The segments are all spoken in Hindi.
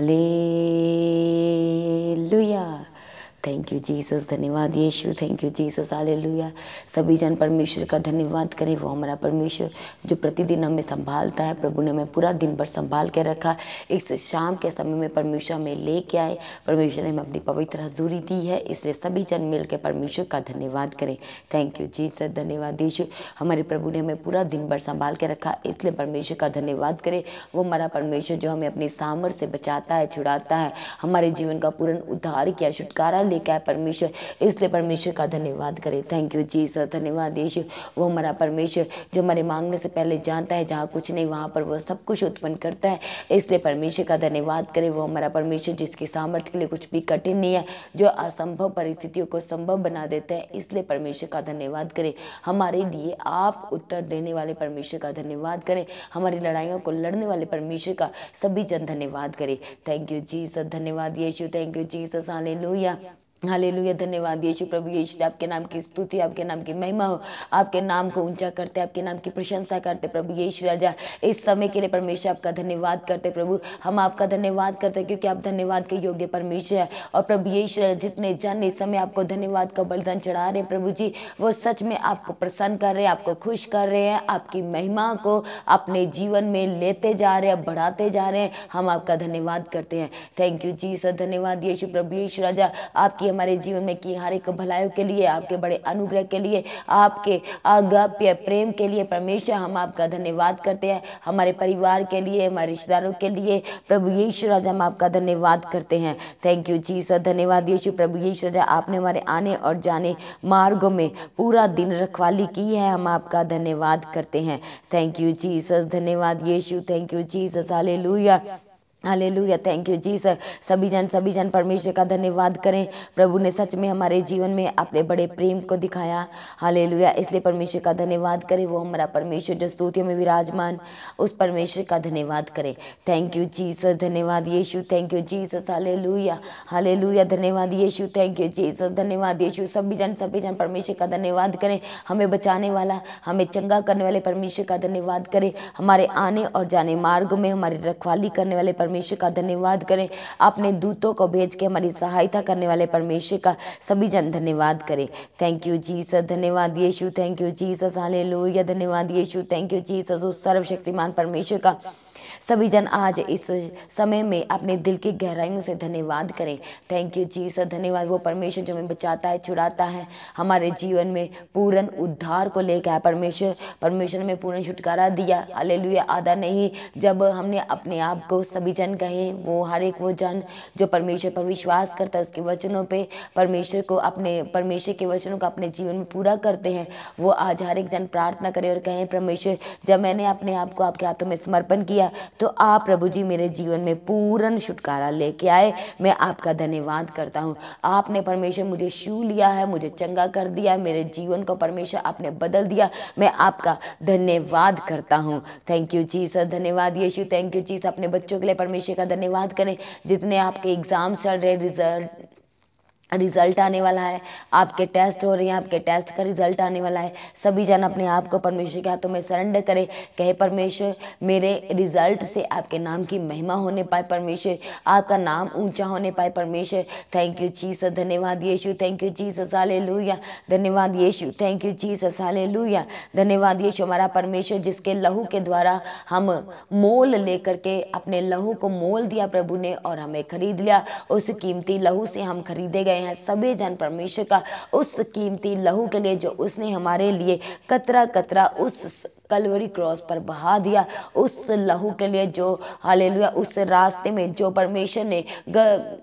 Hallelujah. Thank thank you Jesus धन्यवाद यीशु थैंक यू जीसस आले सभी जन परमेश्वर का धन्यवाद करें वो हमारा परमेश्वर जो प्रतिदिन हमें संभालता है प्रभु ने हमें पूरा दिन भर संभाल के रखा इस शाम के समय में परमेश्वर हमें लेके आए परमेश्वर ने हमें अपनी पवित्र हजूरी दी है इसलिए सभी जन मिल परमेश्वर का धन्यवाद करें थैंक यू जीसस धन्यवाद यीशु हमारे प्रभु ने हमें पूरा दिन भर संभाल के रखा इसलिए परमेश्वर का धन्यवाद करें वो हमारा परमेश्वर जो हमें अपनी सामर से बचाता है छुड़ाता है हमारे जीवन का पूर्ण उद्धार किया छुटकारा लेकर चुका है परमेश्वर इसलिए परमेश्वर का धन्यवाद करें थैंक यू जी सर धन्यवाद यीशु वो हमारा परमेश्वर जो हमारे मांगने से पहले जानता है जहाँ कुछ नहीं वहाँ पर वो सब कुछ उत्पन्न करता है इसलिए परमेश्वर का धन्यवाद करें वो हमारा परमेश्वर जिसके सामर्थ्य के लिए कुछ भी कठिन नहीं है जो असंभव परिस्थितियों को संभव बना देता है इसलिए परमेश्वर का धन्यवाद करें हमारे लिए आप उत्तर देने वाले परमेश्वर का धन्यवाद करें हमारी लड़ाइयों को लड़ने वाले परमेश्वर का सभी जन धन्यवाद करें थैंक यू जी सर धन्यवाद Yeshu thank you Jesus hallelujah hallelujah धन्यवाद यीशु प्रभु यीशु आपके नाम की स्तुति आपके नाम की महिमा हो आपके नाम को ऊंचा करते आपके नाम की प्रशंसा करते प्रभु यीशु राजा इस समय के लिए परमेश्वर आपका धन्यवाद करते प्रभु हम आपका धन्यवाद करते क्योंकि आप धन्यवाद के योग्य परमेश्वर है और प्रभु यीशु राजा जितने जन इस समय आपको धन्यवाद का बलिदान चढ़ा रहे हैं प्रभु जी वो सच में आपको प्रसन्न कर रहे हैं आपको खुश कर रहे हैं आपकी महिमा को अपने जीवन में लेते जा रहे हैं बढ़ाते जा रहे हैं हम आपका धन्यवाद करते हैं थैंक यू जी सर धन्यवाद यीशु प्रभु यीशु राजा आपकी हमारे जीवन में की हर एक भलाइयों के लिए आपके बड़े अनुग्रह के लिए आपके अगप्य प्रेम के लिए परमेश्वर हम आपका धन्यवाद करते हैं हमारे परिवार के लिए हमारे रिश्तेदारों के लिए प्रभु यीशु राजा हम आपका धन्यवाद करते हैं थैंक यू जी सर धन्यवाद यीशु प्रभु यीशु राजा आपने हमारे आने और जाने मार्गों में पूरा दिन रखवाली की है हम आपका धन्यवाद करते हैं थैंक यू जी सर धन्यवाद Yeshu thank you Jesus हाले hallelujah thank you Jesus सभी जन सभी जन परमेश्वर का धन्यवाद करें प्रभु ने सच में हमारे जीवन में अपने बड़े प्रेम को दिखाया हालेलुया इसलिए परमेश्वर का धन्यवाद करें वो हमारा परमेश्वर जो स्तुतियों में विराजमान उस परमेश्वर का धन्यवाद करें थैंक यू जी सर धन्यवाद Yeshu thank you Jesus hallelujah धन्यवाद Yeshu thank you Jesus धन्यवाद यीशु सभी जन सभी जन परमेश्वर का धन्यवाद करें हमें बचाने वाला हमें चंगा करने वाले परमेश्वर का धन्यवाद करें हमारे आने और जाने मार्ग में हमारी रखवाली करने वाले परमेश्वर का धन्यवाद करें अपने दूतों को भेज के हमारी सहायता करने वाले परमेश्वर का सभी जन धन्यवाद करें थैंक यू जीसस धन्यवाद यीशु थैंक यू जीसस हाले धन्यवाद यीशु थैंक यू जीसस उस सर्वशक्तिमान परमेश्वर का सभी जन आज हाँ, इस समय में अपने दिल की गहराइयों से धन्यवाद हाँ, करें थैंक यू जी सर धन्यवाद वो परमेश्वर जो हमें बचाता है छुड़ाता है हमारे जीवन में पूर्ण उद्धार को लेकर परमेश्वर परमेश्वर ने पूर्ण छुटकारा दिया अले आधा नहीं जब हमने अपने आप को सभी जन कहे वो हर एक वो जन जो परमेश्वर पर विश्वास करता है उसके वचनों पर परमेश्वर को अपने परमेश्वर के वचनों को अपने जीवन में पूरा करते हैं वो आज हर एक जन प्रार्थना करे और कहें परमेश्वर जब मैंने अपने आप को आपके हाथों में समर्पण किया तो आप प्रभु जी मेरे जीवन में पूर्ण छुटकारा लेके आए मैं आपका धन्यवाद करता हूँ आपने परमेश्वर मुझे छू लिया है मुझे चंगा कर दिया है मेरे जीवन को परमेश्वर आपने बदल दिया मैं आपका धन्यवाद करता हूँ थैंक यू जी सर धन्यवाद Yeshu thank you Jesus अपने बच्चों के लिए परमेश्वर का धन्यवाद करें जितने आपके एग्ज़ाम्स चल रहे रिजल्ट रिजल्ट आने वाला है आपके टेस्ट हो रहे हैं आपके टेस्ट का रिजल्ट आने वाला है सभी जन अपने आप को परमेश्वर के हाथों में सरेंडर करें कहे परमेश्वर मेरे रिजल्ट से आपके नाम की महिमा होने पाए परमेश्वर आपका नाम ऊंचा होने पाए परमेश्वर थैंक यू सर धन्यवाद यीशु थैंक यू चीज साले लूया धन्यवाद यीशु थैंक यू चीज साले लूया धन्यवाद यीशु हमारा परमेश्वर जिसके लहू के द्वारा हम मोल लेकर के अपने लहू को मोल दिया प्रभु ने और हमें खरीद लिया उस कीमती लहू से हम खरीदे गए हैं सभी जन परमेश्वर का उस कीमती लहू के लिए जो उसने हमारे लिए कतरा कतरा उस कलवरी क्रॉस पर बहा दिया उस लहू के लिए जो हालेलुया उस रास्ते में जो परमेश्वर ने ग,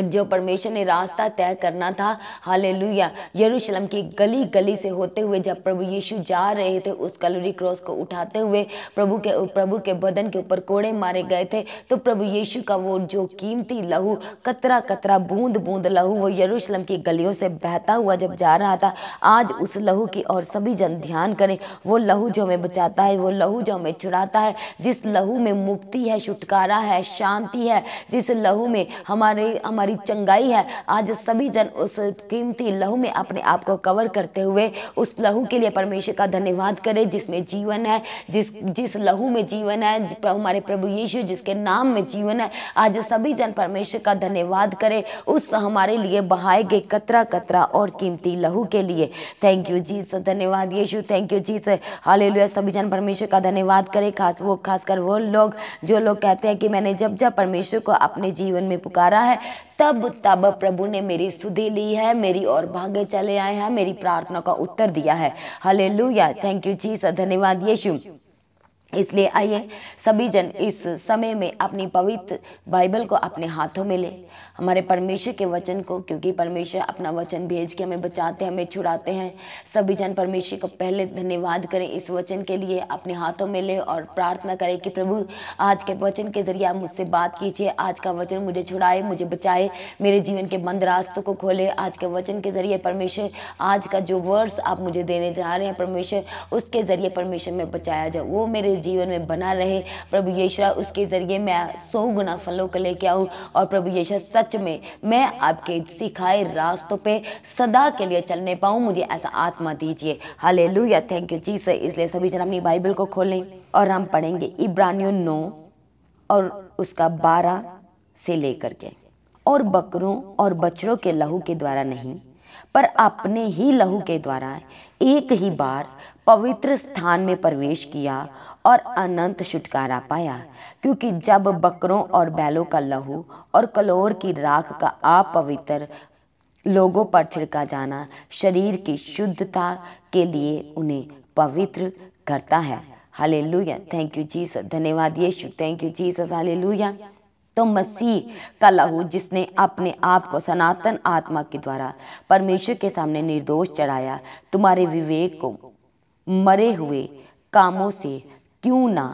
जो परमेश्वर ने रास्ता तय करना था हालेलुया यरूशलेम की गली गली से होते हुए जब प्रभु यीशु जा रहे थे उस कलवरी क्रॉस को उठाते हुए प्रभु के प्रभु के बदन के ऊपर कोड़े मारे गए थे तो प्रभु यीशु का वो जो कीमती लहू कतरा कतरा बूंद बूंद लहू वो यरूशलेम की गलियों से बहता हुआ जब जा रहा था आज उस लहू की और सभी जन ध्यान करें वो लहू जो हमें बचाता है वो लहू जो हमें छुड़ाता है जिस लहू में मुक्ति है छुटकारा है शांति है जिस लहू में हमारे हमारे हमारी चंगाई है आज सभी जन उस कीमती लहू में अपने आप को कवर करते हुए उस लहू के लिए परमेश्वर का धन्यवाद करें जिसमें जीवन है जिस जिस लहू में जीवन है हमारे प्रभु यीशु जिसके नाम में जीवन है आज सभी जन परमेश्वर का धन्यवाद करें उस हमारे लिए बहाए गए कतरा कतरा और कीमती लहू के लिए थैंक यू जी सर धन्यवाद Yeshu thank you Jesus hallelujah सभी जन परमेश्वर का धन्यवाद करें खास वो खासकर वो लोग जो लोग कहते हैं कि मैंने जब जब परमेश्वर को अपने जीवन में पुकारा है तब तब प्रभु ने मेरी सुधि ली है मेरी और भागे चले आए हैं मेरी प्रार्थना का उत्तर दिया है हले थैंक यू जी धन्यवाद यीशु इसलिए आइए सभी जन इस समय में अपनी पवित्र बाइबल को अपने हाथों में ले हमारे परमेश्वर के वचन को क्योंकि परमेश्वर अपना वचन भेज के हमें बचाते हैं हमें छुड़ाते हैं सभी जन परमेश्वर को पहले धन्यवाद करें इस वचन के लिए अपने हाथों में ले और प्रार्थना करें कि प्रभु आज के वचन के जरिए आप मुझसे बात कीजिए आज का वचन मुझे छुड़ाए मुझे बचाए मेरे जीवन के बंद रास्तों को खोले आज के वचन के जरिए परमेश्वर आज का जो वर्ड्स आप मुझे देने जा रहे हैं परमेश्वर उसके जरिए परमेश्वर में बचाया जाए वो मेरे जीवन में बना रहे प्रभु यशरा उसके ज़रिए मैं सौ गुना फलों को लेके आऊँ और प्रभु यशरा सच में मैं आपके सिखाए रास्तों पे सदा के लिए चलने पाऊँ मुझे ऐसा आत्मा दीजिए हाले थैंक यू जी सर इसलिए सभी जन अपनी बाइबल को खोलें और हम पढ़ेंगे इब्रानियों नो और उसका बारह से लेकर के और बकरों और बछड़ों के लहू के द्वारा नहीं पर अपने ही लहू के द्वारा एक ही बार पवित्र स्थान में प्रवेश किया और अनंत छुटकारा पाया क्योंकि जब बकरों और बैलों का लहू और कलोर की राख का अपवित्र लोगों पर छिड़का जाना शरीर की शुद्धता के लिए उन्हें पवित्र करता है हाले थैंक यू जीसस धन्यवाद यीशु थैंक यू जीसस हाले तो मसीह का लहू जिसने अपने आप को सनातन आत्मा के द्वारा परमेश्वर के सामने निर्दोष चढ़ाया तुम्हारे विवेक को मरे हुए कामों से क्यों ना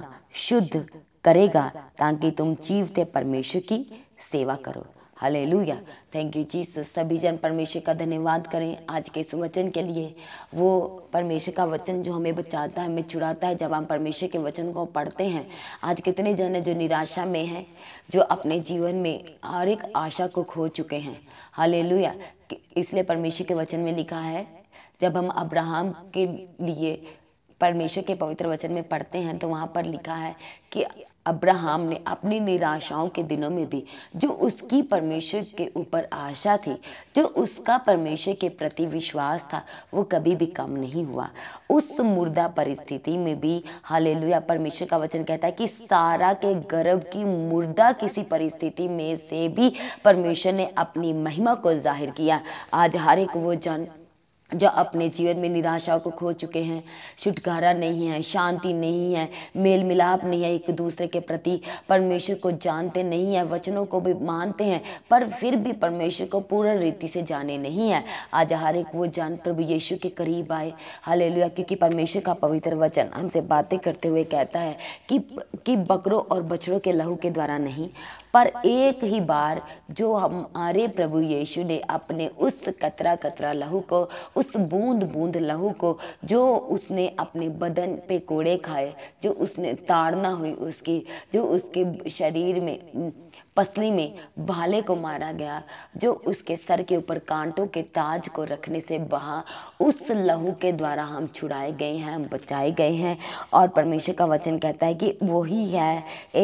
शुद्ध करेगा ताकि तुम जीवते परमेश्वर की सेवा करो हले लुया थैंक यू जी सभी जन परमेश्वर का धन्यवाद करें आज के इस वचन के लिए वो परमेश्वर का वचन जो हमें बचाता है हमें छुड़ाता है जब हम परमेश्वर के वचन को पढ़ते हैं आज कितने जन हैं जो निराशा में हैं जो अपने जीवन में हर एक आशा को खो चुके हैं हले इसलिए परमेश्वर के वचन में लिखा है जब हम अब्राहम के लिए परमेश्वर के पवित्र वचन में पढ़ते हैं तो वहाँ पर लिखा है कि अब्राहम ने अपनी निराशाओं के दिनों में भी जो उसकी परमेश्वर के ऊपर आशा थी जो उसका परमेश्वर के प्रति विश्वास था वो कभी भी कम नहीं हुआ उस मुर्दा परिस्थिति में भी हालेलुया परमेश्वर का वचन कहता है कि सारा के गर्भ की मुर्दा किसी परिस्थिति में से भी परमेश्वर ने अपनी महिमा को जाहिर किया आज हर एक वो जन जो अपने जीवन में निराशाओं को खो चुके हैं छुटकारा नहीं है शांति नहीं है मेल मिलाप नहीं है एक दूसरे के प्रति परमेश्वर को जानते नहीं है वचनों को भी मानते हैं पर फिर भी परमेश्वर को पूर्ण रीति से जाने नहीं है आज हर एक वो जान प्रभु यीशु के करीब आए हाल क्योंकि परमेश्वर का पवित्र वचन हमसे बातें करते हुए कहता है कि कि बकरों और बछड़ों के लहू के द्वारा नहीं पर एक ही बार जो हमारे प्रभु यीशु ने अपने उस कतरा कतरा लहू को उस बूंद बूंद लहू को जो उसने अपने बदन पे कोड़े खाए जो उसने ताड़ना हुई उसकी जो उसके शरीर में पसली में भाले को मारा गया जो उसके सर के ऊपर कांटों के ताज को रखने से बहा उस लहू के द्वारा हम छुड़ाए गए हैं हम बचाए गए हैं और परमेश्वर का वचन कहता है कि वही है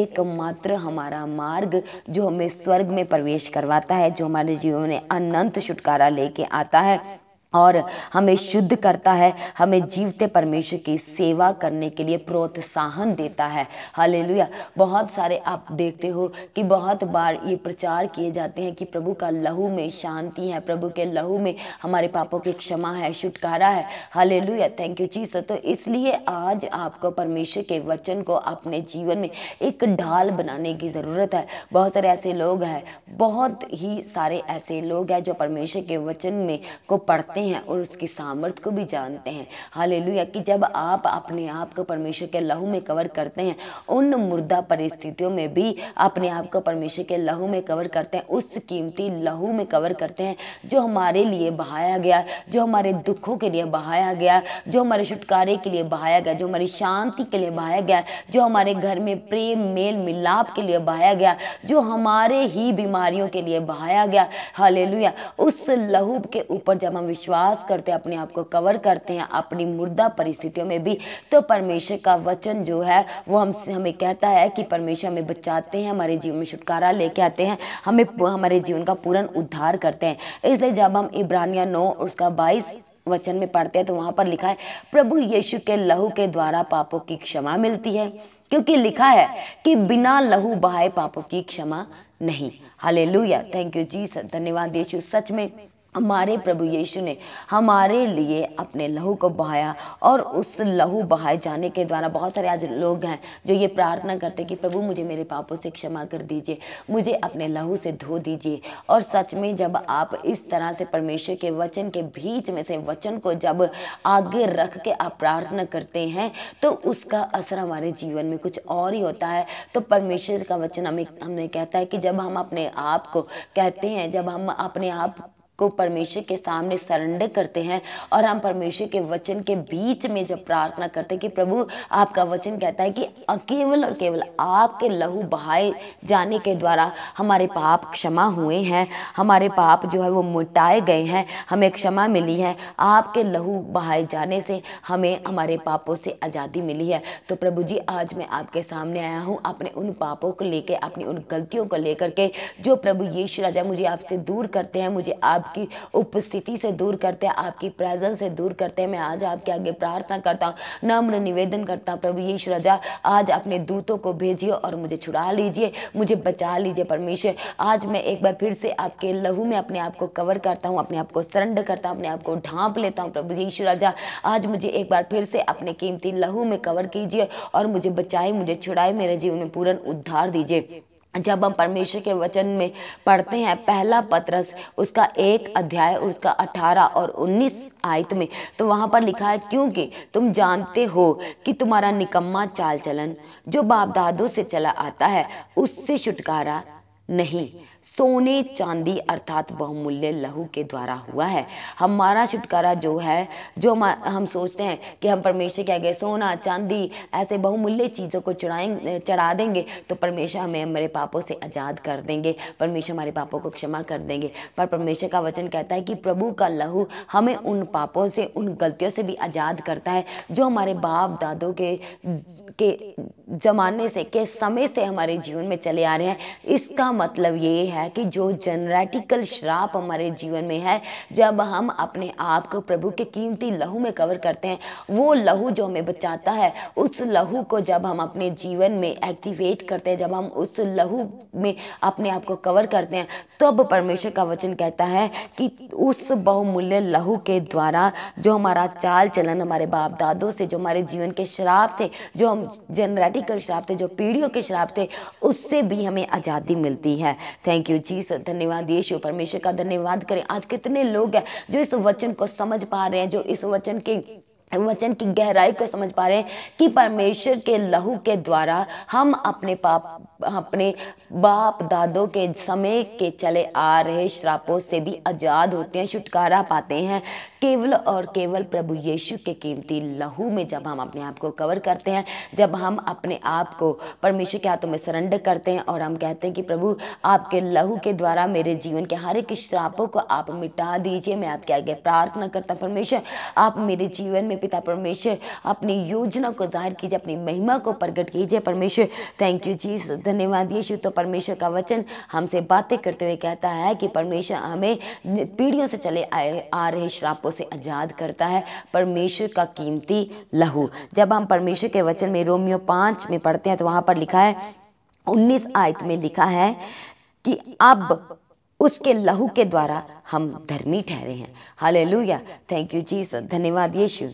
एकमात्र हमारा मार्ग जो हमें स्वर्ग में प्रवेश करवाता है जो हमारे जीवन में अनंत छुटकारा लेके आता है और हमें शुद्ध करता है हमें जीवते परमेश्वर की सेवा करने के लिए प्रोत्साहन देता है हालेलुया बहुत सारे आप देखते हो कि बहुत बार ये प्रचार किए जाते हैं कि प्रभु का लहू में शांति है प्रभु के लहू में हमारे पापों की क्षमा है छुटकारा है हालेलुया थैंक यू जी तो इसलिए आज आपको परमेश्वर के वचन को अपने जीवन में एक ढाल बनाने की ज़रूरत है बहुत सारे ऐसे लोग हैं बहुत ही सारे ऐसे लोग हैं जो परमेश्वर के वचन में को पढ़ते हैं और उसकी सामर्थ को भी जानते हैं हालेलुया कि जब आप अपने आप को परमेश्वर के लहू में कवर करते हैं उन मुर्दा परिस्थितियों में भी अपने आप को परमेश्वर के लहू में कवर करते हैं उस कीमती लहू में कवर करते हैं जो हमारे लिए बहाया गया जो हमारे दुखों के लिए बहाया गया जो हमारे छुटकारे के लिए बहाया गया जो हमारी शांति के लिए बहाया गया जो हमारे घर में प्रेम मेल मिलाप के लिए बहाया गया जो हमारे ही बीमारियों के लिए बहाया गया हालेलुया उस लहू के ऊपर जब हम विश्वास विश्वास करते हैं अपने आप को कवर करते हैं अपनी मुर्दा परिस्थितियों में भी तो परमेश्वर का वचन जो है वो हम हमें कहता है कि परमेश्वर हमें बचाते हैं हमारे जीवन में छुटकारा लेके आते हैं हमें हमारे जीवन का पूर्ण उद्धार करते हैं इसलिए जब हम इब्रानिया नौ उसका बाईस वचन में पढ़ते हैं तो वहाँ पर लिखा है प्रभु यीशु के लहू के द्वारा पापों की क्षमा मिलती है क्योंकि लिखा है कि बिना लहू बहाए पापों की क्षमा नहीं हालेलुया थैंक यू जी धन्यवाद यीशु सच में हमारे प्रभु यीशु ने हमारे लिए अपने लहू को बहाया और उस लहू बहाए जाने के द्वारा बहुत सारे आज लोग हैं जो ये प्रार्थना करते हैं कि प्रभु मुझे मेरे पापों से क्षमा कर दीजिए मुझे अपने लहू से धो दीजिए और सच में जब आप इस तरह से परमेश्वर के वचन के बीच में से वचन को जब आगे रख के आप प्रार्थना करते हैं तो उसका असर हमारे जीवन में कुछ और ही होता है तो परमेश्वर का वचन हमें हमने कहता है कि जब हम अपने आप को कहते हैं जब हम अपने आप को परमेश्वर के सामने सरेंडर करते हैं और हम परमेश्वर के वचन के बीच में जब प्रार्थना करते हैं कि प्रभु आपका वचन कहता है कि केवल और केवल आपके लहू बहाए जाने के द्वारा हमारे पाप क्षमा हुए हैं हमारे पाप जो है वो मिटाए गए हैं हमें क्षमा मिली है आपके लहू बहाए जाने से हमें हमारे पापों से आज़ादी मिली है तो प्रभु जी आज मैं आपके सामने आया हूँ अपने उन पापों को लेकर अपनी उन गलतियों को लेकर के जो प्रभु यीशु राजा मुझे आपसे दूर करते हैं मुझे आप आपकी उपस्थिति से दूर करते हैं आपकी प्रेजेंस से दूर करते हैं मैं आज आपके आगे प्रार्थना करता हूँ नम्र निवेदन करता हूँ प्रभु यीशु राजा आज अपने दूतों को भेजिए और मुझे छुड़ा लीजिए मुझे बचा लीजिए परमेश्वर आज मैं एक बार फिर से आपके लहू में अपने आप को कवर करता हूँ अपने आप को सरेंडर करता हूँ अपने आप को ढांप लेता हूँ प्रभु यीशु राजा आज मुझे एक बार फिर से अपने कीमती लहू में कवर कीजिए और मुझे बचाए मुझे छुड़ाए मेरे जीवन में पूर्ण उद्धार दीजिए जब हम परमेश्वर के वचन में पढ़ते हैं पहला पत्रस उसका एक अध्याय उसका अठारह और उन्नीस आयत में तो वहाँ पर लिखा है क्योंकि तुम जानते हो कि तुम्हारा निकम्मा चाल चलन जो बाप दादों से चला आता है उससे छुटकारा नहीं सोने चांदी अर्थात बहुमूल्य लहू के द्वारा हुआ है हमारा छुटकारा जो है जो हम हम सोचते हैं कि हम परमेश्वर के आगे सोना चांदी ऐसे बहुमूल्य चीज़ों को चढ़ाएंगे चढ़ा देंगे तो परमेश्वर हमें हमारे पापों से आज़ाद कर देंगे परमेश्वर हमारे पापों को क्षमा कर देंगे पर परमेश्वर का वचन कहता है कि प्रभु का लहू हमें उन पापों से उन गलतियों से भी आज़ाद करता है जो हमारे बाप दादों के के ज़माने से के समय से हमारे जीवन में चले आ रहे हैं इसका मतलब ये है है कि जो जनरेटिकल श्राप हमारे जीवन में है जब हम अपने आप को प्रभु के कीमती लहू में कवर करते हैं वो लहू जो हमें बचाता है उस लहू को जब हम अपने जीवन में एक्टिवेट करते हैं जब हम उस लहू में अपने आप को कवर करते हैं तब तो परमेश्वर का वचन कहता है कि उस बहुमूल्य लहू के द्वारा जो हमारा चाल चलन हमारे बाप दादों से जो हमारे जीवन के श्राप थे जो हम जनरेटिकल श्राप थे जो पीढ़ियों के श्राप थे उससे भी हमें आज़ादी मिलती है thank thank you Jesus धन्यवाद यीशु परमेश्वर का धन्यवाद करें आज कितने लोग हैं जो इस वचन को समझ पा रहे हैं जो इस वचन के वचन की गहराई को समझ पा रहे हैं कि परमेश्वर के लहू के द्वारा हम अपने पाप अपने बाप दादों के समय के चले आ रहे श्रापों से भी आज़ाद होते हैं छुटकारा पाते हैं केवल और केवल प्रभु यीशु के कीमती लहू में जब हम अपने आप को कवर करते हैं जब हम अपने आप को परमेश्वर के हाथों में सरेंडर करते हैं और हम कहते हैं कि प्रभु आपके लहू के द्वारा मेरे जीवन के हर एक श्रापों को आप मिटा दीजिए मैं आपके आगे प्रार्थना करता परमेश्वर आप मेरे जीवन में पिता परमेश्वर अपनी योजना को जाहिर कीजिए अपनी महिमा को प्रकट कीजिए परमेश्वर थैंक यू जीसस धन्यवाद यीशु तो परमेश्वर का वचन हमसे बातें करते हुए कहता है कि परमेश्वर हमें पीढ़ियों से चले आए आ रहे श्रापों से आज़ाद करता है परमेश्वर का कीमती लहू जब हम परमेश्वर के वचन में रोमियो पाँच में पढ़ते हैं तो वहाँ पर लिखा है उन्नीस आयत में लिखा है कि अब उसके लहू के द्वारा हम धर्मी ठहरे हैं हाले थैंक यू जी धन्यवाद यीशु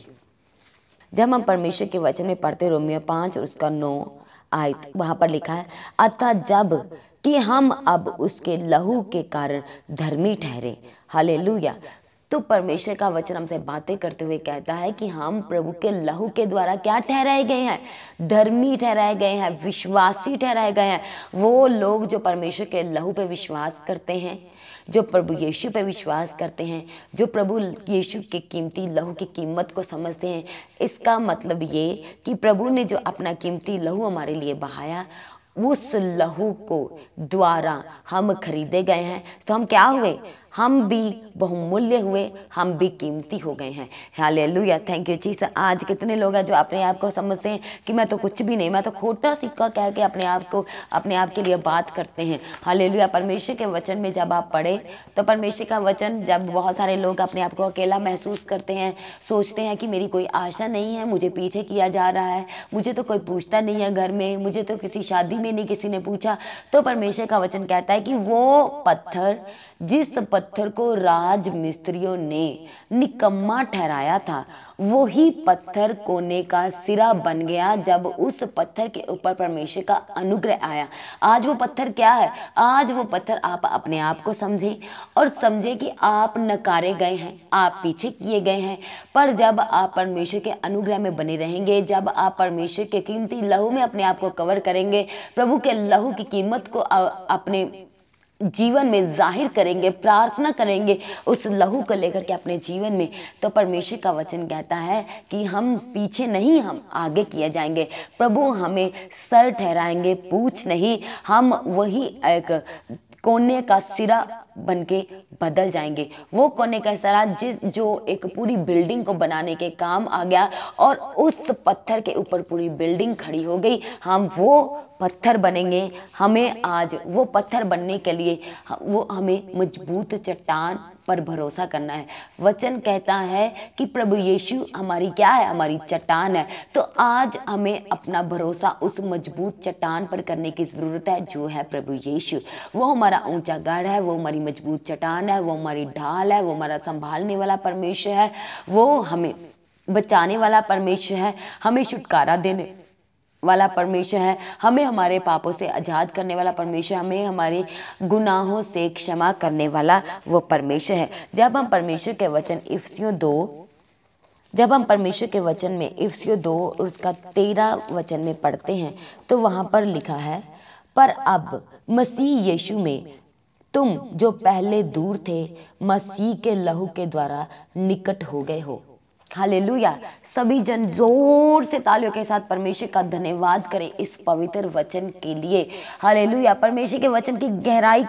जब हम परमेश्वर के वचन में पढ़ते रोमियो पाँच और उसका नौ आयत वहाँ पर लिखा है अतः जब कि हम अब उसके लहू के कारण धर्मी ठहरे हले तो परमेश्वर का वचन हमसे बातें करते हुए कहता है कि हम प्रभु के लहू के द्वारा क्या ठहराए गए हैं धर्मी ठहराए गए हैं विश्वासी ठहराए गए हैं वो लोग जो परमेश्वर के लहू पे विश्वास करते हैं जो प्रभु यीशु पर विश्वास करते हैं जो प्रभु यीशु के कीमती लहू की कीमत को समझते हैं इसका मतलब ये कि प्रभु ने जो अपना कीमती लहू हमारे लिए बहाया उस लहू को द्वारा हम खरीदे गए हैं तो हम क्या हुए हम भी बहुमूल्य हुए हम भी कीमती हो गए हैं hallelujah thank you Jesus आज कितने लोग हैं जो अपने आप को समझते हैं कि मैं तो कुछ भी नहीं मैं तो खोटा सिक्का कह के अपने आप को अपने आप के लिए बात करते हैं लुया परमेश्वर के वचन में जब आप पढ़े तो परमेश्वर का वचन जब बहुत सारे लोग अपने आप को अकेला महसूस करते हैं सोचते हैं कि मेरी कोई आशा नहीं है मुझे पीछे किया जा रहा है मुझे तो कोई पूछता नहीं है घर में मुझे तो किसी शादी में नहीं किसी ने पूछा तो परमेश्वर का वचन कहता है कि वो पत्थर जिस पत्थर पत्थर को राज मिस्त्रियों ने निकम्मा ठहराया था वही पत्थर कोने का सिरा बन गया जब उस पत्थर के ऊपर परमेश्वर का अनुग्रह आया आज वो पत्थर क्या है आज वो पत्थर आप अपने आप को समझें और समझें कि आप नकारे गए हैं आप पीछे किए गए हैं पर जब आप परमेश्वर के अनुग्रह में बने रहेंगे जब आप परमेश्वर के कीमती लहू में अपने आप को कवर करेंगे प्रभु के लहू की कीमत को अपने जीवन में जाहिर करेंगे प्रार्थना करेंगे उस लहू को लेकर के अपने जीवन में तो परमेश्वर का वचन कहता है कि हम पीछे नहीं हम आगे किए जाएंगे प्रभु हमें सर ठहराएंगे पूछ नहीं हम वही एक कोने का सिरा बन के बदल जाएंगे वो कोने का सरा जिस जो एक पूरी बिल्डिंग को बनाने के काम आ गया और उस पत्थर के ऊपर पूरी बिल्डिंग खड़ी हो गई हम वो पत्थर बनेंगे हमें आज वो पत्थर बनने के लिए वो हमें मजबूत चट्टान पर भरोसा करना है वचन कहता है कि प्रभु यीशु हमारी क्या है हमारी चट्टान है तो आज हमें अपना भरोसा उस मजबूत चट्टान पर करने की ज़रूरत है जो है प्रभु यीशु वो हमारा ऊंचा गढ़ है वो हमारी मजबूत चट्टान है वो हमारी ढाल है वो हमारा संभालने वाला परमेश्वर है वो हमें बचाने वाला परमेश्वर है हमें छुटकारा देने वाला परमेश्वर है हमें हमारे पापों से आज़ाद करने वाला परमेश्वर हमें हमारे गुनाहों से क्षमा करने वाला वो परमेश्वर है जब हम परमेश्वर के वचन इफ्सियों दो जब हम परमेश्वर के वचन में इफ्सियों दो और उसका तेरह वचन में पढ़ते हैं तो वहाँ पर लिखा है पर अब मसीह यीशु में तुम जो पहले दूर थे मसीह के लहू के द्वारा निकट हो गए हो हालेलुया सभी जन जोर से तालियों के साथ परमेश्वर का धन्यवाद करें इस पवित्र वचन के लिए हालेलुया परमेश्वर के वचन की गहराई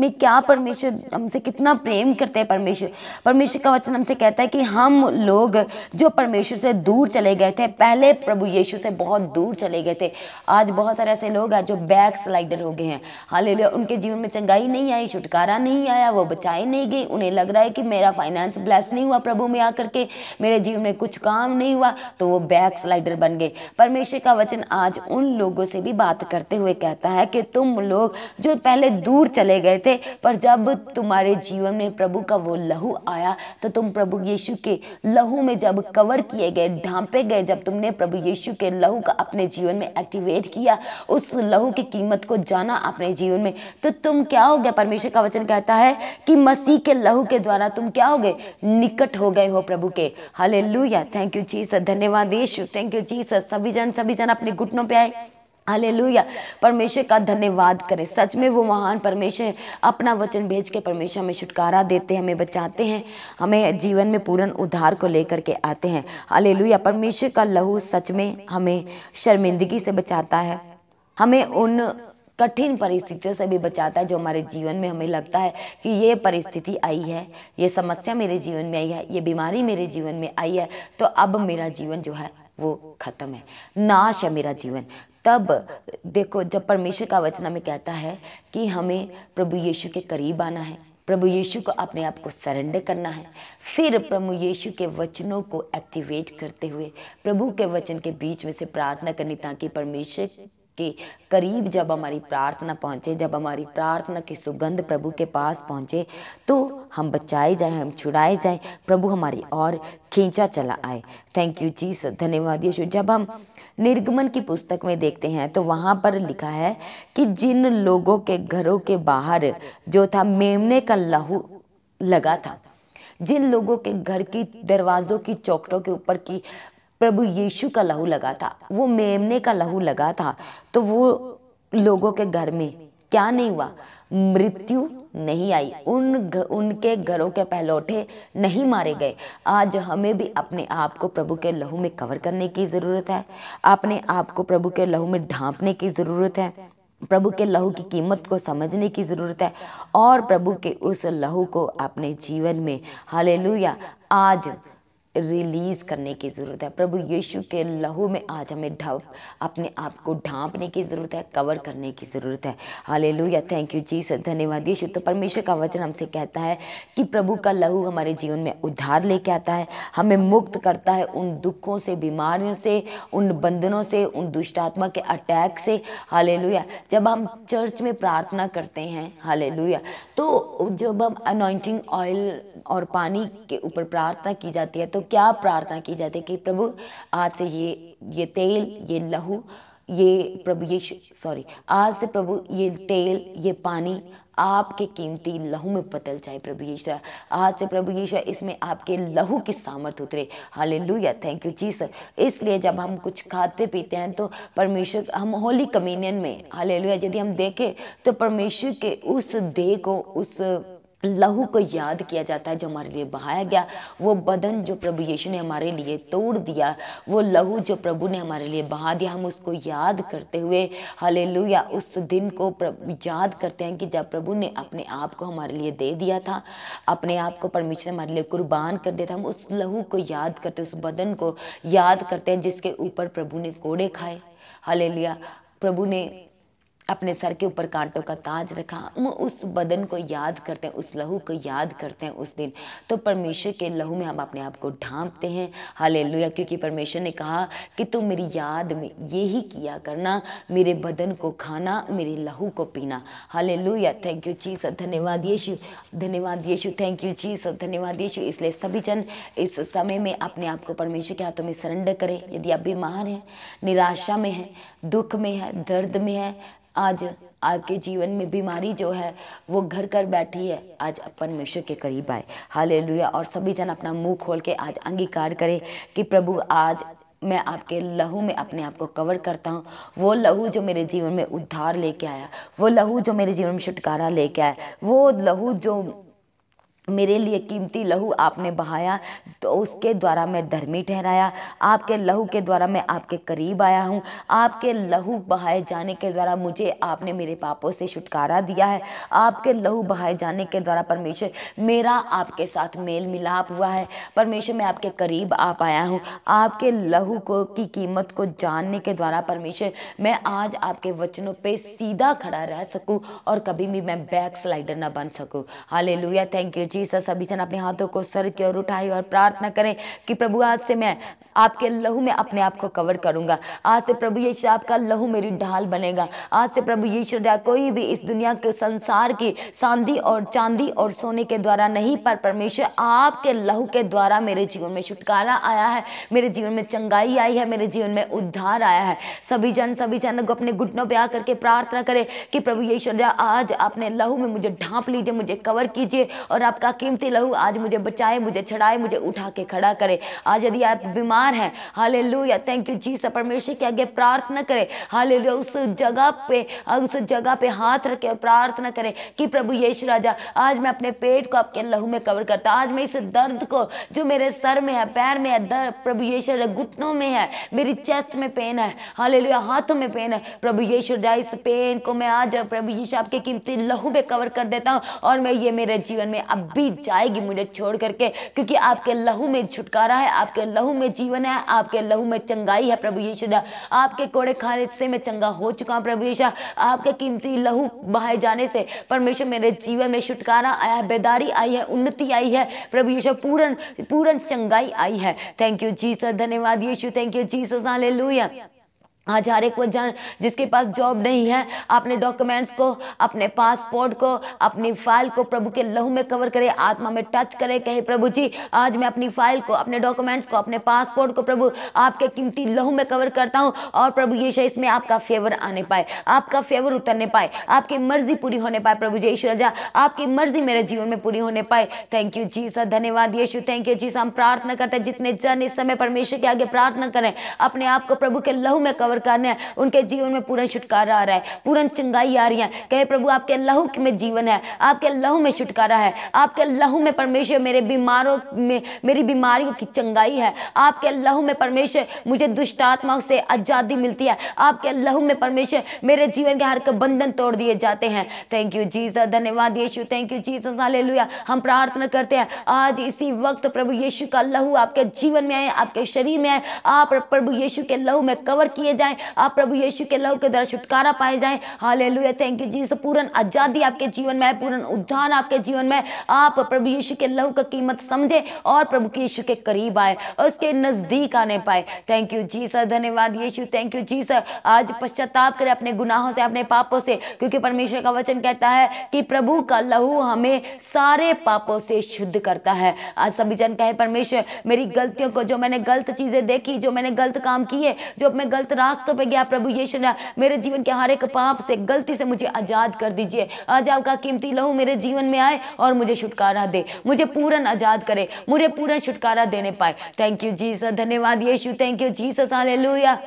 में क्या परमेश्वर हमसे कितना प्रेम करते हैं परमेश्वर परमेश्वर का वचन हमसे कहता है कि हम लोग जो परमेश्वर से दूर चले गए थे पहले प्रभु यीशु से बहुत दूर चले गए थे आज बहुत सारे ऐसे लोग हैं जो बैक स्लाइडर हो गए हैं हाल उनके जीवन में चंगाई नहीं आई छुटकारा नहीं आया वो बचाए नहीं गई उन्हें लग रहा है कि मेरा फाइनेंस ब्लेस नहीं हुआ प्रभु में आकर के मेरे जीवन में कुछ काम नहीं हुआ तो वो बैक स्लाइडर बन गए परमेश्वर का वचन आज उन लोगों से भी बात करते हुए कहता है कि तुम लोग जो पहले दूर चले गए थे थे पर जब तुम्हारे जीवन में प्रभु का वो लहू आया तो तुम प्रभु यीशु के लहू में जब कवर किए गए ढांपे गए जब तुमने प्रभु यीशु के लहू का अपने जीवन में एक्टिवेट किया उस लहू की कीमत को जाना अपने जीवन में तो तुम क्या हो गया परमेश्वर का वचन कहता है कि मसीह के लहू के द्वारा तुम क्या हो गए निकट हो गए हो प्रभु के हाले थैंक यू जी सर धन्यवाद Yeshu thank you Jesus सभी जन सभी जन अपने घुटनों पर आए हालेलुया परमेश्वर का धन्यवाद करें सच में वो महान परमेश्वर अपना वचन भेज के परमेश्वर हमें छुटकारा देते हैं हमें बचाते हैं हमें जीवन में पूर्ण उद्धार को लेकर के आते हैं हालेलुया परमेश्वर का लहू सच में हमें शर्मिंदगी से बचाता है हमें उन कठिन परिस्थितियों से भी बचाता है जो हमारे जीवन में हमें लगता है कि ये परिस्थिति आई है ये समस्या मेरे जीवन में आई है ये बीमारी मेरे जीवन में आई है तो अब मेरा जीवन जो है वो खत्म है नाश है मेरा जीवन तब देखो जब परमेश्वर का वचन हमें कहता है कि हमें प्रभु यीशु के करीब आना है प्रभु यीशु को अपने आप को सरेंडर करना है फिर प्रभु यीशु के वचनों को एक्टिवेट करते हुए प्रभु के वचन के बीच में से प्रार्थना करनी ताकि परमेश्वर के करीब जब हमारी प्रार्थना पहुंचे जब हमारी प्रार्थना की सुगंध प्रभु के पास पहुंचे तो हम बचाए जाए हम छुड़ाए जाए प्रभु हमारी और खींचा चला आए थैंक यू जी धन्यवाद यीशु जब हम निर्गमन की पुस्तक में देखते हैं तो वहाँ पर लिखा है कि जिन लोगों के घरों के बाहर जो था मेमने का लहू लगा था जिन लोगों के घर की दरवाज़ों की चौकटों के ऊपर की प्रभु यीशु का लहू लगा था वो मेमने का लहू लगा था तो वो लोगों के घर में क्या नहीं हुआ मृत्यु नहीं आई उन ग, उनके घरों के पहलौठे नहीं मारे गए आज हमें भी अपने आप को प्रभु के लहू में कवर करने की ज़रूरत है अपने आप को प्रभु के लहू में ढांपने की ज़रूरत है प्रभु के लहू की कीमत को समझने की ज़रूरत है और प्रभु के उस लहू को अपने जीवन में हालेलुया आज रिलीज़ करने की ज़रूरत है प्रभु यीशु के लहू में आज हमें ढप अपने आप को ढांपने की ज़रूरत है कवर करने की ज़रूरत है हाले थैंक यू जी धन्यवाद यीशु तो परमेश्वर का वचन हमसे कहता है कि प्रभु का लहू हमारे जीवन में उद्धार लेके आता है हमें मुक्त करता है उन दुखों से बीमारियों से उन बंधनों से उन दुष्टात्मा के अटैक से हाले जब हम चर्च में प्रार्थना करते हैं हाले तो जब हम अनोइंटिंग ऑयल और पानी के ऊपर प्रार्थना की जाती है तो तो क्या प्रार्थना की जाती है कि प्रभु आज से ये ये तेल ये लहू ये प्रभु ये सॉरी आज से प्रभु ये तेल ये पानी आपके कीमती लहू में बदल जाए प्रभु यीशु आज से प्रभु यीशु इसमें आपके लहू की सामर्थ्य उतरे hallelujah thank you Jesus इसलिए जब हम कुछ खाते पीते हैं तो परमेश्वर हम होली कम्युनियन में हाले लुया यदि हम देखें तो परमेश्वर के उस देह को उस लहू को याद किया जाता है जो हमारे लिए बहाया गया वो बदन जो प्रभु यीशु ने हमारे लिए तोड़ दिया वो लहू जो प्रभु ने हमारे लिए बहा दिया हम उसको याद करते हुए हले उस दिन को याद करते हैं कि जब प्रभु ने अपने आप को हमारे लिए दे दिया था अपने आप को परमेश्वर हमारे लिए कुर्बान कर दिया था हम उस लहू को याद करते उस बदन को याद करते हैं जिसके ऊपर प्रभु ने कोड़े खाए हले प्रभु ने अपने सर के ऊपर कांटों का ताज रखा हम उस बदन को याद करते हैं उस लहू को याद करते हैं उस दिन तो परमेश्वर के लहू में हम अपने आप को ढांपते हैं हाले क्योंकि परमेश्वर ने कहा कि तुम मेरी याद में ये ही किया करना मेरे बदन को खाना मेरे लहू को पीना हाले थैंक यू सर धन्यवाद यीशु धन्यवाद यीशु थैंक यू सर धन्यवाद यीशु इसलिए सभी जन इस समय में अपने आप को परमेश्वर के हाथों में सरेंडर करें यदि आप बीमार हैं निराशा में हैं दुख में है दर्द में है आज आपके जीवन में बीमारी जो है वो घर कर बैठी है आज अपन मिश्र के करीब आए हाले और सभी जन अपना मुंह खोल के आज अंगीकार करें कि प्रभु आज मैं आपके लहू में अपने आप को कवर करता हूँ वो लहू जो मेरे जीवन में उद्धार लेके आया वो लहू जो मेरे जीवन में छुटकारा लेके आया वो लहू जो मेरे लिए कीमती लहू आपने बहाया तो उसके द्वारा मैं धर्मी ठहराया आपके लहू के द्वारा मैं आपके करीब आया हूँ आपके लहू बहाए जाने के द्वारा मुझे आपने मेरे पापों से छुटकारा दिया है आपके लहू बहाए जाने के द्वारा परमेश्वर मेरा आपके साथ मेल मिलाप हुआ है परमेश्वर मैं आपके करीब आ पाया हूँ आपके लहू को की कीमत को जानने के द्वारा परमेश्वर मैं आज आपके वचनों पर सीधा खड़ा रह सकूँ और कभी भी मैं बैक स्लाइडर ना बन सकूँ हाले थैंक यू जी जीसस अभी सन अपने हाथों को सर की ओर उठाई और प्रार्थना करें कि प्रभु आज से मैं आपके लहू में अपने आप को कवर करूंगा आज से प्रभु यीशु आपका लहू मेरी ढाल बनेगा आज से प्रभु यीशु कोई भी इस दुनिया के संसार की चांदी और चांदी और सोने के द्वारा नहीं पर परमेश्वर आपके लहू के द्वारा मेरे जीवन में छुटकारा आया है मेरे जीवन में चंगाई आई है मेरे जीवन में उद्धार आया है सभी जन सभी जन को अपने घुटनों पर आकर के प्रार्थना करें कि प्रभु यीशु आज अपने लहू में मुझे ढांप लीजिए मुझे कवर कीजिए और आपका का कीमती लहू आज मुझे बचाए मुझे छड़ाए मुझे उठा के खड़ा करे आज यदि आप बीमार हैं हाले थैंक यू जी सब परमेश्वर के आगे प्रार्थना करें हाले उस जगह पे उस जगह पे हाथ रखे और प्रार्थना करें कि प्रभु यीशु राजा आज मैं अपने पेट को आपके लहू में कवर करता आज मैं इस दर्द को जो मेरे सर में है पैर में है दर्द प्रभु यीशु राजा घुटनों में है मेरी चेस्ट में पेन है हाले हाथों में पेन है प्रभु यीशु राजा इस पेन को मैं आज प्रभु यीशु आपके कीमती लहू में कवर कर देता हूँ और मैं ये मेरे जीवन में अब भी जाएगी मुझे छोड़ करके क्योंकि आपके लहू में छुटकारा है आपके लहू में जीवन है आपके लहू में चंगाई है प्रभु यीशु आपके कोड़े खाने से मैं चंगा हो चुका हूँ प्रभु यीशु आपके कीमती लहू बहाए जाने से परमेश्वर मेरे जीवन में छुटकारा आया है बेदारी आई है उन्नति आई है प्रभु यीशु पूरन पूरन चंगाई आई है थैंक यू जी सर धन्यवाद Yeshu thank you Jesus hallelujah आज हर एक वो जन जिसके पास जॉब नहीं है अपने डॉक्यूमेंट्स को अपने पासपोर्ट को अपनी फाइल को प्रभु के लहू में कवर करे आत्मा में टच करे कहे प्रभु जी आज मैं अपनी फाइल को अपने डॉक्यूमेंट्स को अपने पासपोर्ट को प्रभु आपके कीमती लहू में कवर करता हूँ और प्रभु यीशु इसमें आपका फेवर आने पाए आपका फेवर उतरने पाए आपकी मर्जी पूरी होने पाए प्रभु जी ईश्वर जा आपकी मर्जी मेरे जीवन में पूरी होने पाए थैंक यू जी सर धन्यवाद Yeshu thank you Jesus हम प्रार्थना करते हैं जितने जन इस समय परमेश्वर के आगे प्रार्थना करें अपने आप को प्रभु के लहू में कवर बरकरार है उनके जीवन में पूर्ण छुटकारा आ रहा है पूर्ण चंगाई आ रही है कहे प्रभु आपके लहू में जीवन है आपके लहू में छुटकारा है आपके लहू में परमेश्वर मेरे बीमारों में मेरी बीमारियों की चंगाई है आपके लहू में परमेश्वर मुझे दुष्ट आत्माओं से आज़ादी मिलती है आपके लहू में परमेश्वर मेरे जीवन के हर बंधन तोड़ दिए जाते हैं थैंक यू जीसस धन्यवाद Yeshu thank you Jesus hallelujah हम प्रार्थना करते हैं आज इसी वक्त प्रभु यीशु का लहू आपके जीवन में आए आपके शरीर में आए आप प्रभु यीशु के लहू में कवर किए जाए जाए आप प्रभु यीशु के लव के द्वारा छुटकारा पाए जाए हाले थैंक यू जीस पूर्ण आज़ादी आपके जीवन में पूर्ण उद्धान आपके जीवन में आप प्रभु यीशु के लव का कीमत समझे और प्रभु के यीशु के करीब आए उसके नज़दीक आने पाए थैंक यू जी सर धन्यवाद Yeshu thank you Jesus आज पश्चाताप करें अपने गुनाहों से अपने पापों से क्योंकि परमेश्वर का वचन कहता है कि प्रभु का लहू हमें सारे पापों से शुद्ध करता है आज सभी जन कहे परमेश्वर मेरी गलतियों को जो मैंने गलत चीज़ें देखी जो मैंने गलत काम किए जो मैं गलत रास्ते रास्तों पर गया प्रभु यीशु मेरे जीवन के हर एक पाप से गलती से मुझे आज़ाद कर दीजिए आज आपका कीमती लहू मेरे जीवन में आए और मुझे छुटकारा दे मुझे पूरन आज़ाद करे मुझे पूरन छुटकारा देने पाए थैंक यू जीसस धन्यवाद Yeshu thank you Jesus hallelujah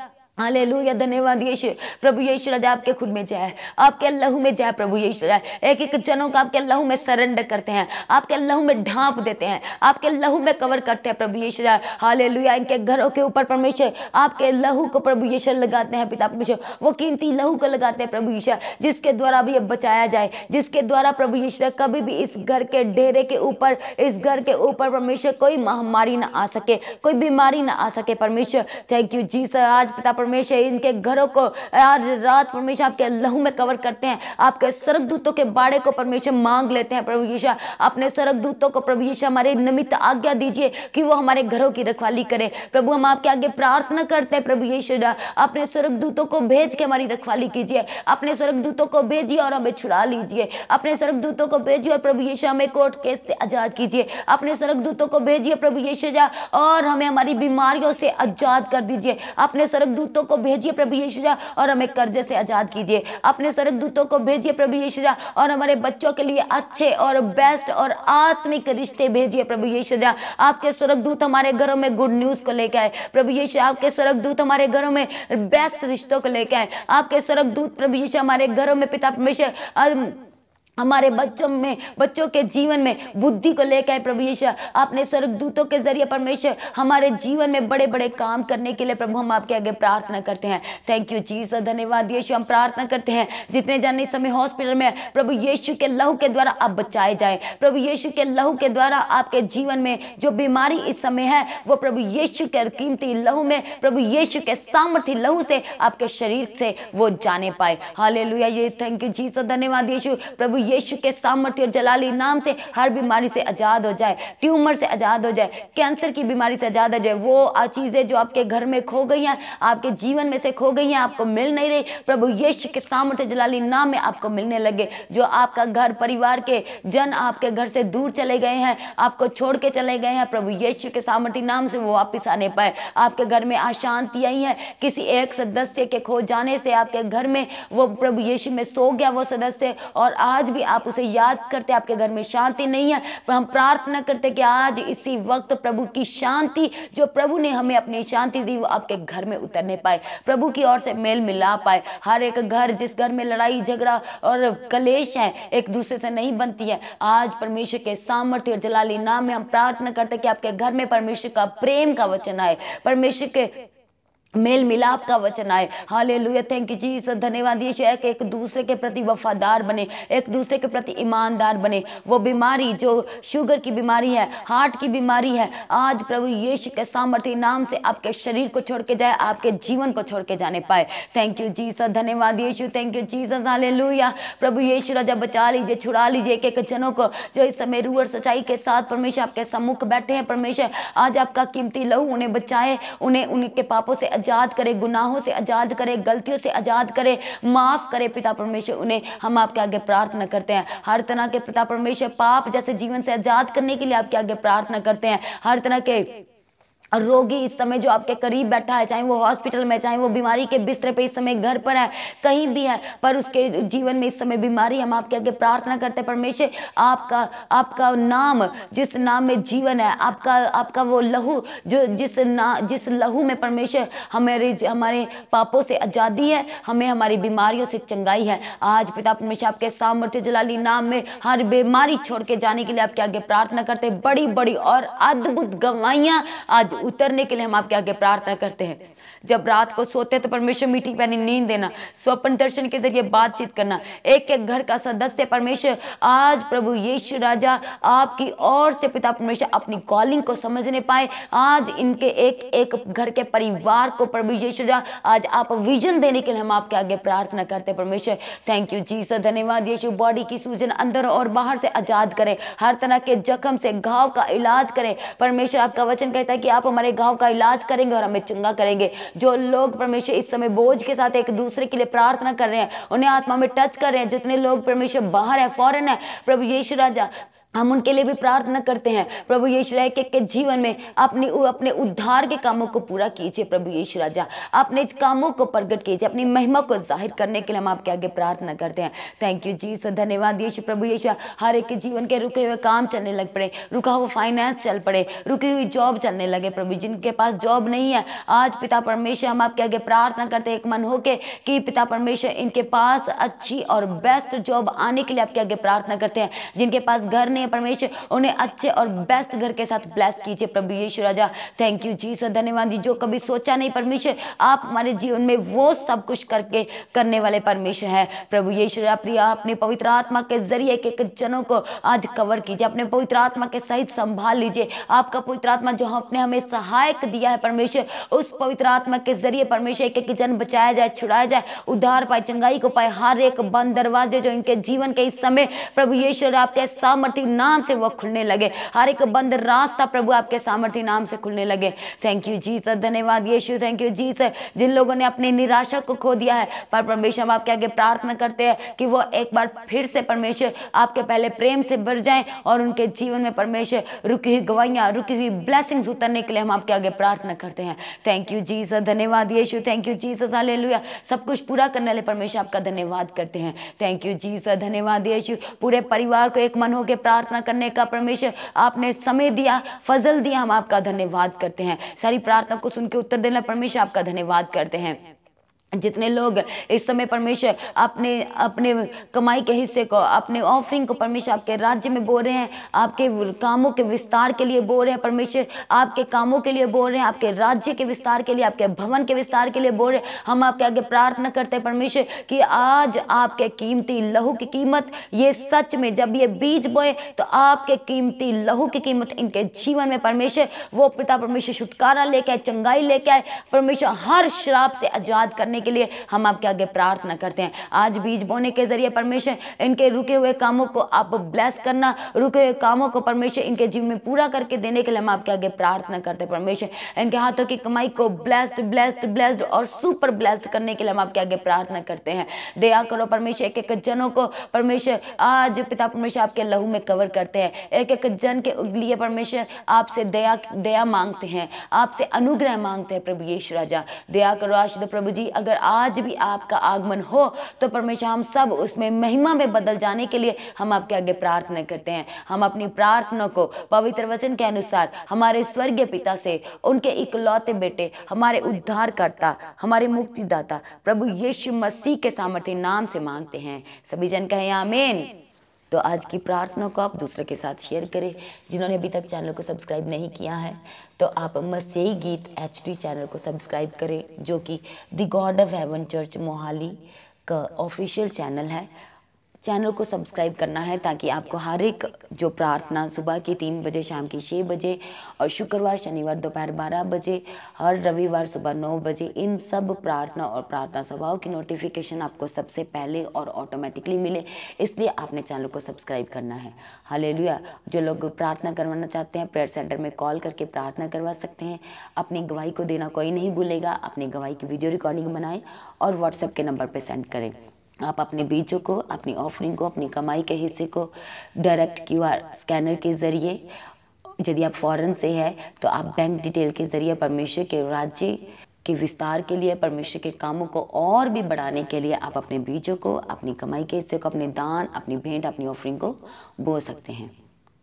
hallelujah धन्यवाद यीशु प्रभु यीशु राजा आपके खुद में जाए आपके अल्लाह में जाए प्रभु यीशु राजा एक एक जनों का आपके अल्लाह में सरेंडर करते हैं आपके अल्लाह में ढांप देते हैं आपके लहू में कवर करते हैं प्रभु यीशु राजा हाले इनके घरों के ऊपर परमेश्वर आपके लहू को प्रभु यीशु लगाते हैं पिता परमेश्वर वो कीमती लहू को लगाते हैं प्रभु यीशु जिसके द्वारा भी अब बचाया जाए जिसके द्वारा प्रभु यीशु कभी भी इस घर के डेरे के ऊपर इस घर के ऊपर परमेश्वर कोई महामारी ना आ सके कोई बीमारी ना आ सके परमेश्वर थैंक यू जी सर आज पिता परमेश्वर परमेश्वर इनके घरों को आज रात परमेश्वर आपके लहू में कवर करते हैं आपके सरक दूतों के बाड़े को परमेश्वर मांग लेते हैं प्रभु ईशा अपने सरक दूतों को प्रभु ईशा हमारे निमित्त आज्ञा दीजिए कि वो हमारे घरों की रखवाली करे प्रभु हम आपके आगे प्रार्थना करते हैं प्रभु ईश्वर अपने स्वर्ग दूतों को भेज के हमारी रखवाली कीजिए अपने स्वर्ग दूतों को भेजिए और हमें छुड़ा लीजिए अपने स्वर्ग दूतों को भेजिए और प्रभु ईशा हमें कोर्ट केस से आजाद कीजिए अपने स्वर्ग दूतों को भेजिए प्रभु ईश्वर और हमें हमारी बीमारियों से आजाद कर दीजिए अपने स्वर्ग दूतों दूतों को भेजिए प्रभु यशुरा और हमें कर्जे से आज़ाद कीजिए अपने स्वर्ग दूतों को भेजिए प्रभु यशुरा और हमारे बच्चों के लिए अच्छे और बेस्ट और आत्मिक रिश्ते भेजिए प्रभु यशुरा आपके स्वर्ग दूत हमारे घरों में गुड न्यूज़ को लेकर आए प्रभु यशु आपके स्वर्ग दूत हमारे घरों में बेस्ट रिश्तों को लेकर आए आपके स्वर्ग दूत प्रभु यशु हमारे घरों में पिता परमेश्वर हमारे बच्चों में बच्चों के जीवन में बुद्धि को लेकर प्रभु यीशु आपने स्वर्गदूतों के जरिए परमेश्वर हमारे जीवन में बड़े बड़े काम करने के लिए प्रभु हम आपके आगे प्रार्थना करते हैं थैंक यू जीसस धन्यवाद यीशु हम प्रार्थना करते हैं जितने जाने समय हॉस्पिटल में प्रभु यीशु के लहू के द्वारा आप बचाए जाए प्रभु यीशु के लहू के द्वारा आपके जीवन में जो बीमारी इस समय है वो प्रभु यीशु के कीमती लहू में प्रभु यीशु के सामर्थ्य लहू से आपके शरीर से वो जाने पाए हाल ये थैंक यू जीसस धन्यवाद यीशु प्रभु यीशु के सामर्थ्य और जलाली नाम से हर बीमारी से आज़ाद हो जाए ट्यूमर से आज़ाद हो जाए कैंसर की बीमारी से आज़ाद हो जाए वो चीज़ें जो आपके घर में खो गई हैं आपके जीवन में से खो गई हैं आपको मिल नहीं रही प्रभु यीशु के सामर्थ्य जलाली नाम में आपको मिलने लगे जो आपका घर परिवार के जन आपके घर से दूर चले गए हैं आपको छोड़ के चले गए हैं प्रभु यीशु के सामर्थ्य नाम से वो वापिस आने पाए आपके घर में अशांति आई है किसी एक सदस्य के खो जाने से आपके घर में वो प्रभु यीशु में सो गया वो सदस्य और आज भी आप उसे याद करते आपके घर में शांति नहीं है पर हम प्रार्थना करते कि आज इसी वक्त प्रभु की शांति जो प्रभु ने हमें अपनी शांति दी वो आपके घर में उतरने पाए प्रभु की ओर से मेल मिला पाए हर एक घर जिस घर में लड़ाई झगड़ा और कलेश है एक दूसरे से नहीं बनती है आज परमेश्वर के सामर्थ्य और जलाली नाम में हम प्रार्थना करते कि आपके घर में परमेश्वर का प्रेम का वचन आए परमेश्वर के मेल मिलाप का वचन आए हाले लुया थैंक यू जी धन्यवाद ये है कि एक दूसरे के प्रति वफादार बने एक दूसरे के प्रति ईमानदार बने वो बीमारी जो शुगर की बीमारी है हार्ट की बीमारी है आज प्रभु यीशु के सामर्थ्य नाम से आपके शरीर को छोड़ के जाए आपके जीवन को छोड़ के जाने पाए थैंक यू जी धन्यवाद यीशु थैंक यू सर हाले प्रभु यीशु राजा बचा लीजिए छुड़ा लीजिए एक एक जनों को जो इस समय रूअर सच्चाई के साथ परमेश्वर आपके सम्मुख बैठे हैं परमेश्वर आज आपका कीमती लहू उन्हें बचाए उन्हें उनके पापों से आज़ाद करे गुनाहों से आज़ाद करे गलतियों से आज़ाद करे माफ़ करे पिता परमेश्वर उन्हें हम आपके आगे प्रार्थना करते हैं हर तरह के पिता परमेश्वर पाप जैसे जीवन से आज़ाद करने के लिए आपके आगे प्रार्थना करते हैं हर तरह के रोगी इस समय जो आपके करीब बैठा है चाहे वो हॉस्पिटल में चाहे वो बीमारी के बिस्तर पे इस समय घर पर है कहीं भी है पर उसके जीवन में इस समय बीमारी हम आपके आगे प्रार्थना करते परमेश्वर आपका आपका नाम जिस नाम में जीवन है आपका आपका वो लहू जो जिस ना जिस लहू में परमेश्वर हमारे हमारे पापों से आज़ादी है हमें हमारी बीमारियों से चंगाई है आज पिता परमेश्वर आपके सामर्थ्य जलाली नाम में हर बीमारी छोड़ के जाने के लिए आपके आगे प्रार्थना करते बड़ी बड़ी और अद्भुत गवाइयाँ आज उतरने के लिए हम आपके आगे प्रार्थना करते हैं जब रात को सोते तो परमेश्वर मीठी पहनी नींद देना स्वप्न दर्शन के जरिए बातचीत करना एक एक घर का सदस्य परमेश्वर आज प्रभु यीशु राजा आपकी ओर से पिता परमेश्वर अपनी कॉलिंग को समझने पाए आज इनके एक एक घर के परिवार को प्रभु यीशु राजा आज आप विजन देने के लिए हम आपके आगे प्रार्थना करते परमेश्वर थैंक यू जी सर धन्यवाद यीशु बॉडी की सूजन अंदर और बाहर से आजाद करें हर तरह के जख्म से घाव का इलाज करें परमेश्वर आपका वचन कहता है कि आप हमारे घाव का इलाज करेंगे और हमें चंगा करेंगे जो लोग परमेश्वर इस समय बोझ के साथ एक दूसरे के लिए प्रार्थना कर रहे हैं उन्हें आत्मा में टच कर रहे हैं जितने लोग परमेश्वर बाहर है फॉरन है प्रभु यीशु राजा हम उनके लिए भी प्रार्थना करते हैं प्रभु यीशु के, के जीवन में अपने अपने उद्धार के कामों को पूरा कीजिए प्रभु यीशु राजा अपने कामों को प्रकट कीजिए अपनी महिमा को जाहिर करने के लिए हम आपके आगे प्रार्थना करते हैं थैंक यू जी सर धन्यवाद यीशु प्रभु यीशु हर एक के जीवन के रुके हुए काम चलने लग पड़े रुका हुआ फाइनेंस चल पड़े रुकी हुई जॉब चलने लगे प्रभु जिनके पास जॉब नहीं है आज पिता परमेश्वर हम आपके आगे प्रार्थना करते हैं एक मन होके कि पिता परमेश्वर इनके पास अच्छी और बेस्ट जॉब आने के लिए आपके आगे प्रार्थना करते हैं जिनके पास घर नहीं करनी है परमेश्वर उन्हें अच्छे और बेस्ट घर के साथ ब्लेस कीजिए प्रभु यीशु राजा थैंक यू जी सर धन्यवाद जी जो कभी सोचा नहीं परमेश्वर आप हमारे जीवन में वो सब कुछ करके करने वाले परमेश्वर हैं प्रभु यीशु प्रिया अपने पवित्र आत्मा के जरिए एक एक जनों को आज कवर कीजिए अपने पवित्र आत्मा के सहित संभाल लीजिए आपका पवित्र आत्मा जो आपने हमें सहायक दिया है परमेश्वर उस पवित्र आत्मा के जरिए परमेश्वर एक एक जन बचाया जाए छुड़ाया जाए उद्धार पाए चंगाई को पाए हर एक बंद दरवाजे जो इनके जीवन के इस समय प्रभु यीशु आपके सामर्थ्य नाम से वो खुलने लगे हर एक बंद रास्ता प्रभु आपके सामर्थ्य नाम से खुलने लगे थैंक यू जी सर धन्यवाद Yeshu thank you Jesus जिन लोगों ने अपनी निराशा को खो दिया है पर परमेश्वर आपके आगे प्रार्थना करते हैं कि वो एक बार फिर से परमेश्वर आपके पहले प्रेम से भर जाए और उनके जीवन में परमेश्वर रुकी हुई गवाइयाँ रुकी हुई ब्लैसिंग्स उतरने के लिए हम आपके आगे प्रार्थना करते हैं थैंक यू जी सर धन्यवाद Yeshu thank you Jesus ले सब कुछ पूरा करने वाले परमेश्वर आपका धन्यवाद करते हैं थैंक यू जी सर धन्यवाद यीशु पूरे परिवार को एक मन होकर प्रार्थना प्रार्थना करने का परमेश्वर आपने समय दिया फजल दिया हम आपका धन्यवाद करते हैं सारी प्रार्थना को सुन के उत्तर देना परमेश्वर आपका धन्यवाद करते हैं जितने लोग इस समय परमेश्वर अपने अपने कमाई के हिस्से को अपने ऑफरिंग को परमेश्वर आपके राज्य में बो रहे हैं आपके कामों के विस्तार के लिए बोल रहे हैं परमेश्वर आपके कामों के लिए बोल रहे हैं आपके राज्य के विस्तार के लिए आपके भवन के विस्तार के लिए बोल रहे हैं हम आपके आगे प्रार्थना करते हैं परमेश्वर कि आज आपके कीमती लहू की कीमत ये सच में जब ये बीज बोए तो आपके कीमती लहू की कीमत इनके जीवन में परमेश्वर वो पिता परमेश्वर छुटकारा लेके आए चंगाई लेके आए परमेश्वर हर श्राप से आजाद करने करने के लिए हम आपके आगे प्रार्थना करते हैं आज बीज बोने के जरिए परमेश्वर इनके रुके हुए कामों को आप ब्लेस करना रुके हुए कामों को परमेश्वर इनके जीवन में पूरा करके देने के लिए हम आपके आगे प्रार्थना करते हैं परमेश्वर इनके हाथों की कमाई को ब्लेस्ड ब्लेस्ड ब्लेस्ड और सुपर ब्लेस्ड करने के लिए हम आपके आगे प्रार्थना करते हैं दया करो परमेश्वर एक एक जनों को परमेश्वर आज पिता परमेश्वर आपके लहू में कवर करते हैं एक एक जन के लिए परमेश्वर आपसे दया दया मांगते हैं आपसे अनुग्रह मांगते हैं प्रभु यीशु राजा दया करो आशिद प्रभु जी अगर अगर आज भी आपका आगमन हो तो परमेश्वर हम सब उसमें महिमा में बदल जाने के लिए हम आपके आगे प्रार्थना करते हैं हम अपनी प्रार्थना को पवित्र वचन के अनुसार हमारे स्वर्गीय पिता से उनके इकलौते बेटे हमारे उद्धारकर्ता हमारे मुक्तिदाता प्रभु यीशु मसीह के सामर्थ्य नाम से मांगते हैं सभी जन कहें आमेन तो आज की प्रार्थना को आप दूसरे के साथ शेयर करें जिन्होंने अभी तक चैनल को सब्सक्राइब नहीं किया है तो आप मसीही गीत एच चैनल को सब्सक्राइब करें जो कि the God of heaven church Mohali का ऑफिशियल चैनल है चैनल को सब्सक्राइब करना है ताकि आपको हर एक जो प्रार्थना सुबह की तीन बजे शाम की छः बजे और शुक्रवार शनिवार दोपहर बारह बजे हर रविवार सुबह नौ बजे इन सब प्रार्थना और प्रार्थना सभाओं की नोटिफिकेशन आपको सबसे पहले और ऑटोमेटिकली मिले इसलिए आपने चैनल को सब्सक्राइब करना है हाल जो लोग प्रार्थना करवाना चाहते हैं प्रेयर सेंटर में कॉल करके प्रार्थना करवा सकते हैं अपनी गवाही को देना कोई नहीं भूलेगा अपनी गवाही की वीडियो रिकॉर्डिंग बनाएँ और व्हाट्सएप के नंबर पर सेंड करें आप अपने बीजों को अपनी ऑफरिंग को अपनी कमाई के हिस्से को डायरेक्ट क्यूआर स्कैनर के ज़रिए यदि आप फॉरेन से है तो आप बैंक डिटेल के ज़रिए परमेश्वर के राज्य के विस्तार के लिए परमेश्वर के कामों को और भी बढ़ाने के लिए आप अपने बीजों को अपनी कमाई के हिस्से को अपने दान अपनी भेंट अपनी ऑफरिंग को बो सकते हैं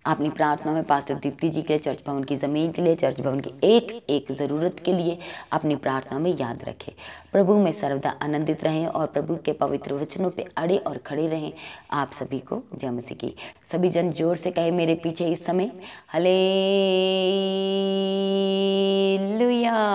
अपनी प्रार्थना में पास्टर दीप्ति जी के लिए चर्च भवन की ज़मीन के लिए चर्च भवन की एक एक ज़रूरत के लिए अपनी प्रार्थना में याद रखें प्रभु में सर्वदा आनंदित रहें और प्रभु के पवित्र वचनों पर अड़े और खड़े रहें आप सभी को जय मसीह की सभी जन जोर से कहे मेरे पीछे इस समय हले लुया